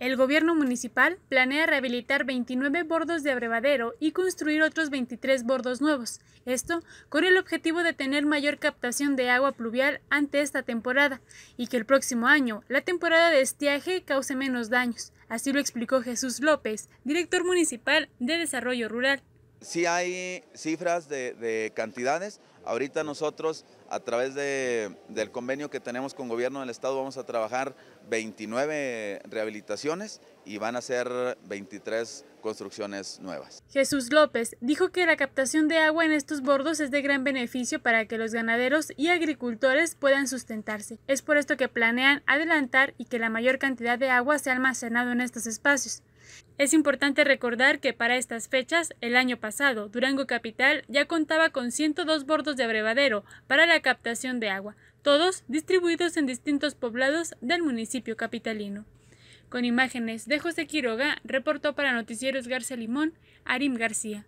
El gobierno municipal planea rehabilitar 29 bordos de abrevadero y construir otros 23 bordos nuevos, esto con el objetivo de tener mayor captación de agua pluvial ante esta temporada y que el próximo año la temporada de estiaje cause menos daños. Así lo explicó Jesús López, director municipal de Desarrollo Rural. Si hay cifras de, cantidades. Ahorita nosotros, a través del convenio que tenemos con gobierno del estado, vamos a trabajar 29 rehabilitaciones y van a ser 23 construcciones nuevas. Jesús López dijo que la captación de agua en estos bordos es de gran beneficio para que los ganaderos y agricultores puedan sustentarse. Es por esto que planean adelantar y que la mayor cantidad de agua sea almacenado en estos espacios. Es importante recordar que para estas fechas, el año pasado, Durango Capital ya contaba con 102 bordos de abrevadero para la captación de agua, todos distribuidos en distintos poblados del municipio capitalino. Con imágenes de José Quiroga, reportó para Noticieros García Limón, Arim García.